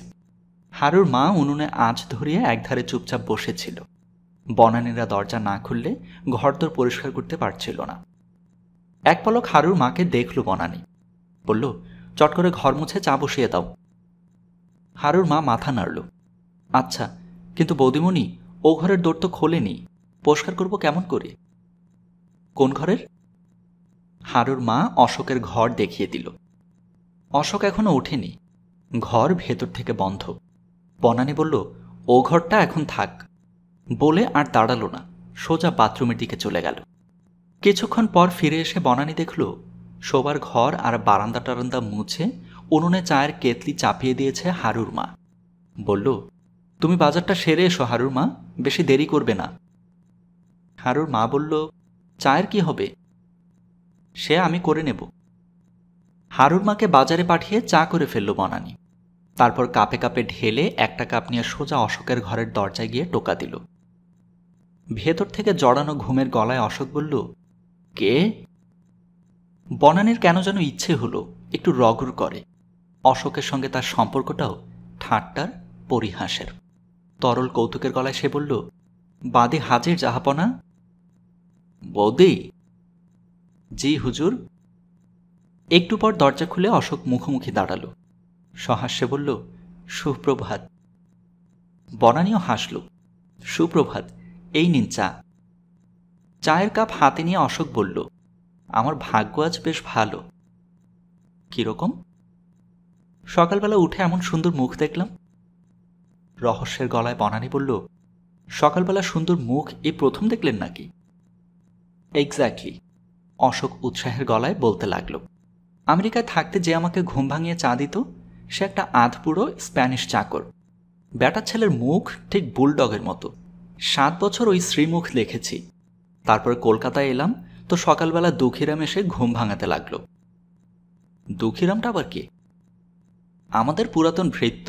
হারুর মা উনুনে আঁচ ধরিয়ে একধারে চুপচাপ বসেছিল বনানীরা দরজা না খুললে ঘরদোর পরিষ্কার করতে পারছিল না এক পলক হারুর মাকে দেখল বনানি বলল চট করে ঘর মুছে চা বসিয়ে দাও হারুর মা মাথা নাড়ল আচ্ছা কিন্তু বৌদিমণি ও ঘরের দোর তো খোলেনি পরিষ্কার করব কেমন করে কোন ঘরের হারুর মা অশোকের ঘর দেখিয়ে দিল অশোক এখনও ওঠেনি ঘর ভেতর থেকে বন্ধ বনানি বলল ও ঘরটা এখন থাক বলে আর দাঁড়ালো না সোজা বাথরুমের দিকে চলে গেল কিছুক্ষণ পর ফিরে এসে বনানি দেখল শোবার ঘর আর বারান্দা টারান্দা মুছে উনুনে চায়ের কেতলি চাপিয়ে দিয়েছে হারুর মা বলল তুমি বাজারটা সেরে এসো হারুর মা বেশি দেরি করবে না হারুর মা বলল চায়ের কি হবে সে আমি করে নেব হারুর মাকে বাজারে পাঠিয়ে চা করে ফেলল বনানি তারপর কাপে কাপে ঢেলে একটা কাপ নিয়ে সোজা অশোকের ঘরের দরজায় গিয়ে টোকা দিল ভেতর থেকে জড়ানো ঘুমের গলায় অশোক বলল কে বনানের কেন যেন ইচ্ছে হলো একটু রগর করে অশোকের সঙ্গে তার সম্পর্কটাও ঠাট্টার পরিহাসের তরল কৌতুকের গলায় সে বলল বাদে হাজির জাহাপনা বদে জি হুজুর একটু পর দরজা খুলে অশোক মুখোমুখি দাঁড়ালো সহাস্যে বলল সুপ্রভাত বনানিও হাসল সুপ্রভাত এই নিন চা চায়ের কাপ হাতে নিয়ে অশোক বলল আমার ভাগ্য আজ বেশ ভালো কীরকম সকালবেলা উঠে এমন সুন্দর মুখ দেখলাম রহস্যের গলায় বনানি বলল সকালবেলা সুন্দর মুখ এই প্রথম দেখলেন নাকি এক্স্যাক্টলি অশোক উৎসাহের গলায় বলতে লাগল আমেরিকায় থাকতে যে আমাকে ঘুম ভাঙিয়ে চা দিত সে একটা আধপুরো স্প্যানিশ চাকর ব্যাটার ছেলের মুখ ঠিক বুলডগের মতো সাত বছর ওই শ্রীমুখ দেখেছি তারপর কলকাতায় এলাম তো সকালবেলা দুঃখিরাম এসে ঘুম ভাঙাতে লাগলো দুঃখিরামটা আবার কে আমাদের পুরাতন ভৃত্য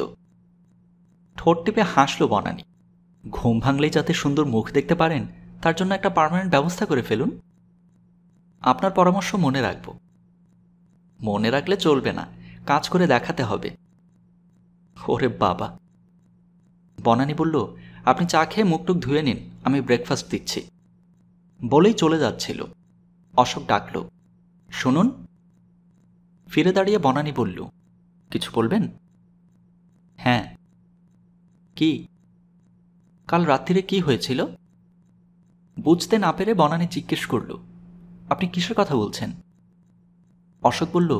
ঠোঁট টিপে হাসলো বনানি ঘুম ভাঙলেই যাতে সুন্দর মুখ দেখতে পারেন তার জন্য একটা পারমানেন্ট ব্যবস্থা করে ফেলুন আপনার পরামর্শ মনে রাখব মনে রাখলে চলবে না কাজ করে দেখাতে হবে ওরে বাবা বনানি বলল আপনি চা খেয়ে মুখটুক ধুয়ে নিন আমি ব্রেকফাস্ট দিচ্ছি বলেই চলে যাচ্ছিল অশোক ডাকল শুনুন ফিরে দাঁড়িয়ে বনানি বলল কিছু বলবেন হ্যাঁ কি কাল রাত্রিরে কি হয়েছিল বুঝতে না পেরে বনানি জিজ্ঞেস করল আপনি কিসের কথা বলছেন অশোক বলল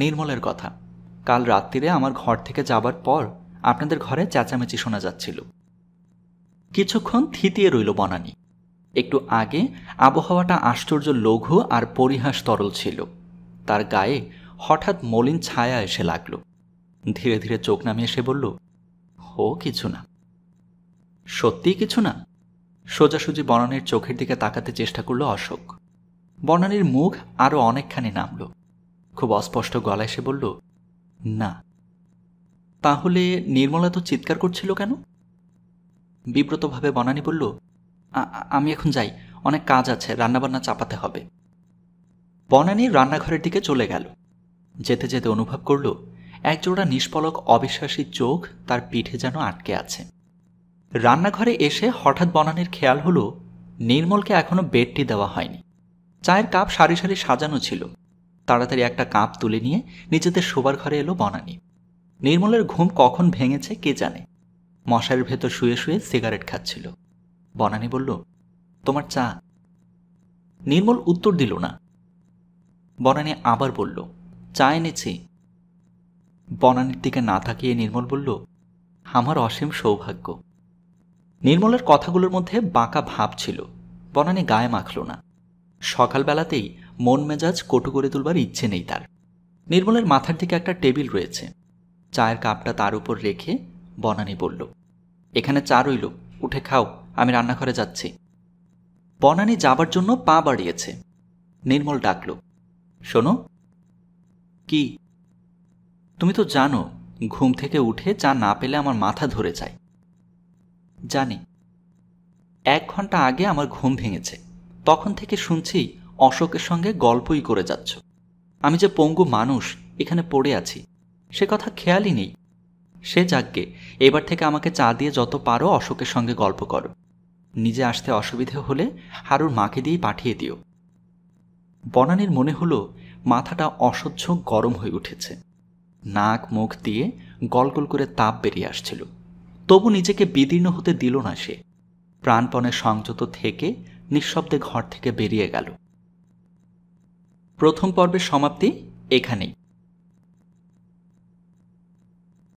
নির্মলের কথা কাল রাত্রিরে আমার ঘর থেকে যাবার পর আপনাদের ঘরে চেঁচামেচি শোনা যাচ্ছিল কিছুক্ষণ থিতিয়ে রইল বনানি একটু আগে আবহাওয়াটা আশ্চর্য লঘু আর পরিহাস তরল ছিল তার গায়ে হঠাৎ মলিন ছায়া এসে লাগলো ধীরে ধীরে চোখ নামিয়ে এসে বলল হো কিছু না সত্যিই কিছু না সোজাসুজি বনানির চোখের দিকে তাকাতে চেষ্টা করল অশোক বনানির মুখ আরও অনেকখানি নামল খুব অস্পষ্ট গলায় সে বলল না তাহলে নির্মলা তো চিৎকার করছিল কেন বিব্রতভাবে বনানি বলল আমি এখন যাই অনেক কাজ আছে রান্নাবান্না চাপাতে হবে বনানি রান্নাঘরের দিকে চলে গেল যেতে যেতে অনুভব করল একজোড়া নিষ্পলক অবিশ্বাসী চোখ তার পিঠে যেন আটকে আছে রান্নাঘরে এসে হঠাৎ বনানির খেয়াল হলো নির্মলকে এখনও বেডটি দেওয়া হয়নি চায়ের কাপ সারি সারি সাজানো ছিল তাড়াতাড়ি একটা কাপ তুলে নিয়ে নিজেদের শোবার ঘরে এলো বনানি নির্মলের ঘুম কখন ভেঙেছে কে জানে মশারির ভেতর শুয়ে শুয়ে সিগারেট খাচ্ছিল বনানি বলল তোমার চা নির্মল উত্তর দিল না বনানি আবার বলল চা এনেছি বনানির দিকে না তাকিয়ে নির্মল বলল আমার অসীম সৌভাগ্য নির্মলের কথাগুলোর মধ্যে বাঁকা ভাব ছিল বনানি গায়ে মাখল না সকালবেলাতেই মন মেজাজ কটু করে তুলবার ইচ্ছে নেই তার নির্মলের মাথার দিকে একটা টেবিল রয়েছে চায়ের কাপটা তার উপর রেখে বনানি বলল এখানে চা রইল উঠে খাও আমি রান্নাঘরে যাচ্ছি বনানি যাবার জন্য পা বাড়িয়েছে নির্মল ডাকল শোনো কি তুমি তো জানো ঘুম থেকে উঠে চা না পেলে আমার মাথা ধরে যায় জানি এক ঘন্টা আগে আমার ঘুম ভেঙেছে তখন থেকে শুনছি অশোকের সঙ্গে গল্পই করে যাচ্ছ আমি যে পঙ্গু মানুষ এখানে পড়ে আছি সে কথা খেয়ালই নেই সে যাকগে এবার থেকে আমাকে চা দিয়ে যত পারো অশোকের সঙ্গে গল্প করো নিজে আসতে অসুবিধে হলে হারুর মাকে দিয়ে পাঠিয়ে দিও বনানির মনে হলো মাথাটা অসহ্য গরম হয়ে উঠেছে নাক মুখ দিয়ে গলগল করে তাপ বেরিয়ে আসছিল তবু নিজেকে বিদীর্ণ হতে দিল না সে প্রাণপণে সংযত থেকে নিঃশব্দে ঘর থেকে বেরিয়ে গেল প্রথম পর্বের সমাপ্তি এখানেই